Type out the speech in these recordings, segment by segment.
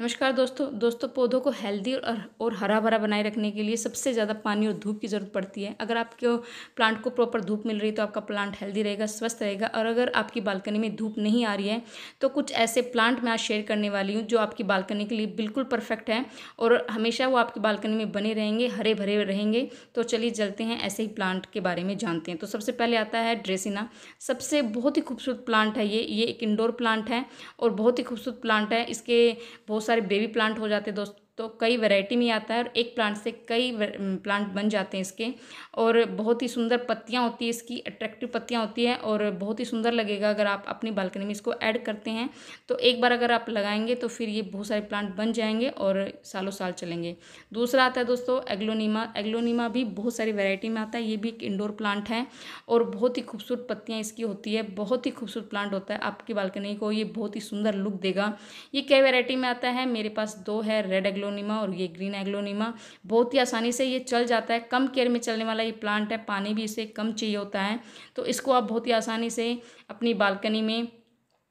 नमस्कार दोस्तों दोस्तों पौधों को हेल्दी और और हरा भरा बनाए रखने के लिए सबसे ज़्यादा पानी और धूप की ज़रूरत पड़ती है अगर आपके प्लांट को प्रॉपर धूप मिल रही है तो आपका प्लांट हेल्दी रहेगा स्वस्थ रहेगा और अगर आपकी बालकनी में धूप नहीं आ रही है तो कुछ ऐसे प्लांट मैं आज शेयर करने वाली हूँ जो आपकी बालकनी के लिए बिल्कुल परफेक्ट है और हमेशा वो आपकी बालकनी में बने रहेंगे हरे भरे रहेंगे तो चलिए चलते हैं ऐसे ही प्लांट के बारे में जानते हैं तो सबसे पहले आता है ड्रेसिना सबसे बहुत ही खूबसूरत प्लांट है ये ये एक इंडोर प्लांट है और बहुत ही खूबसूरत प्लांट है इसके बहुत सारे बेबी प्लांट हो जाते दोस्त तो कई वैरायटी में आता है और एक प्लांट से कई प्लांट बन जाते हैं इसके और बहुत ही सुंदर पत्तियाँ होती है इसकी अट्रैक्टिव पत्तियाँ होती है और बहुत ही सुंदर लगेगा अगर आप अपनी बालकनी में इसको ऐड करते हैं तो एक बार अगर आप लगाएंगे तो फिर ये बहुत सारे प्लांट बन जाएंगे और सालों साल चलेंगे दूसरा आता है दोस्तों एग्लोनीमा एग्लोनीमा भी बहुत सारी वेराइटी में आता है ये भी एक इंडोर प्लांट है और बहुत ही खूबसूरत पत्तियाँ इसकी होती है बहुत ही खूबसूरत प्लांट होता है आपकी बालकनी को ये बहुत ही सुंदर लुक देगा ये कई वेरायटी में आता है मेरे पास दो है रेड एग्लो एग्लोनीमा और ये ग्रीन एग्लोनीमा बहुत ही आसानी से ये चल जाता है कम केयर में चलने वाला ये प्लांट है पानी भी इसे कम चाहिए होता है तो इसको आप बहुत ही आसानी से अपनी बालकनी में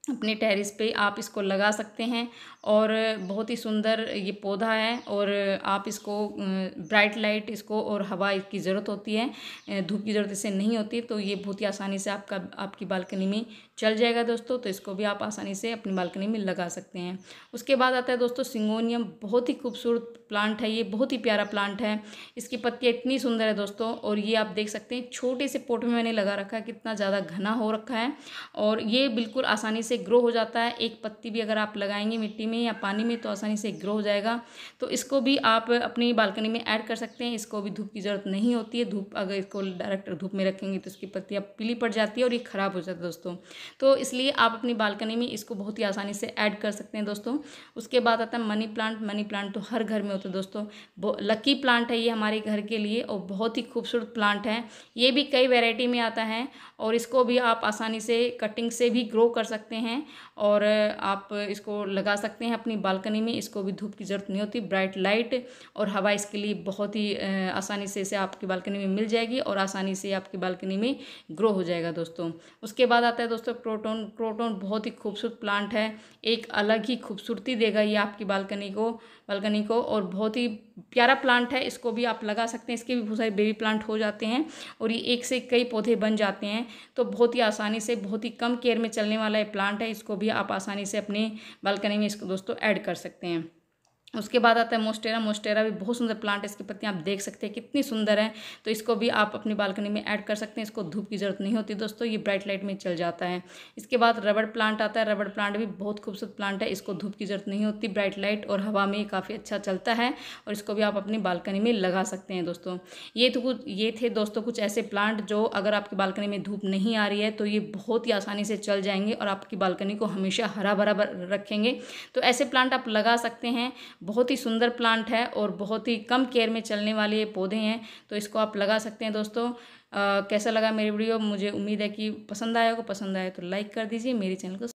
अपने टेरिस पे आप इसको लगा सकते हैं और बहुत ही सुंदर ये पौधा है और आप इसको ब्राइट लाइट इसको और हवा की ज़रूरत होती है धूप की ज़रूरत इसे नहीं होती तो ये बहुत ही आसानी से आपका आपकी बालकनी में चल जाएगा दोस्तों तो इसको भी आप आसानी से अपनी बालकनी में लगा सकते हैं उसके बाद आता है दोस्तों सिंगोनियम बहुत ही खूबसूरत प्लांट है ये बहुत ही प्यारा प्लांट है इसकी पत्तियाँ इतनी सुंदर है दोस्तों और ये आप देख सकते हैं छोटे से पोट में मैंने लगा रखा है कितना ज़्यादा घना हो रखा है और ये बिल्कुल आसानी से ग्रो हो जाता है एक पत्ती भी अगर आप लगाएंगे मिट्टी में या पानी में तो आसानी से ग्रो हो जाएगा तो इसको भी आप अपनी बालकनी में ऐड कर सकते हैं इसको भी धूप की ज़रूरत नहीं होती है धूप अगर इसको डायरेक्ट धूप में रखेंगे तो इसकी पत्तियाँ पीली पड़ जाती है और ये ख़राब हो जाता है दोस्तों तो इसलिए आप अपनी बालकनी में इसको बहुत ही आसानी से ऐड कर सकते हैं दोस्तों उसके बाद आता है मनी प्लांट मनी प्लांट तो हर घर में तो दोस्तों लकी प्लांट है ये हमारे घर के लिए और बहुत ही खूबसूरत प्लांट है ये भी कई वेराइटी में आता है और इसको भी आप आसानी से कटिंग से भी ग्रो कर सकते हैं और आप इसको लगा सकते हैं अपनी बालकनी में इसको भी धूप की ज़रूरत नहीं होती ब्राइट लाइट और हवा इसके लिए बहुत ही आसानी से इसे आपकी बालकनी में मिल जाएगी और आसानी से आपकी बालकनी में ग्रो हो जाएगा दोस्तों उसके बाद आता है दोस्तों क्रोटोन क्रोटोन बहुत ही खूबसूरत प्लांट है एक अलग ही खूबसूरती देगा ये आपकी बालकनी को बालकनी को और बहुत ही प्यारा प्लांट है इसको भी आप लगा सकते हैं इसके भी बहुत सारे बेबी प्लांट हो जाते हैं और ये एक से कई पौधे बन जाते हैं तो बहुत ही आसानी से बहुत ही कम केयर में चलने वाला ये प्लांट है इसको भी आप आसानी से अपने बालकनी में इसको दोस्तों ऐड कर सकते हैं उसके बाद आता है मोस्टेरा मोस्टेरा भी बहुत सुंदर प्लांट है इसकी पत्तियाँ आप देख सकते हैं कितनी सुंदर है तो इसको भी आप अपनी बालकनी में ऐड कर सकते हैं इसको धूप की जरूरत नहीं होती दोस्तों ये ब्राइट लाइट में चल जाता है इसके बाद रबड़ प्लांट आता है रबड़ प्लांट भी बहुत खूबसूरत प्लांट है इसको धूप की जरूरत नहीं होती ब्राइट लाइट और हवा में काफ़ी अच्छा चलता है और इसको भी आप अपनी बालकनी में लगा सकते हैं दोस्तों ये तो कुछ ये थे दोस्तों कुछ ऐसे प्लांट जो अगर आपकी बालकनी में धूप नहीं आ रही है तो ये बहुत ही आसानी से चल जाएंगे और आपकी बालकनी को हमेशा हरा भरा रखेंगे तो ऐसे प्लांट आप लगा सकते हैं बहुत ही सुंदर प्लांट है और बहुत ही कम केयर में चलने वाले ये पौधे हैं तो इसको आप लगा सकते हैं दोस्तों आ, कैसा लगा मेरी वीडियो मुझे उम्मीद है कि पसंद आया होगा पसंद आया तो लाइक कर दीजिए मेरे चैनल को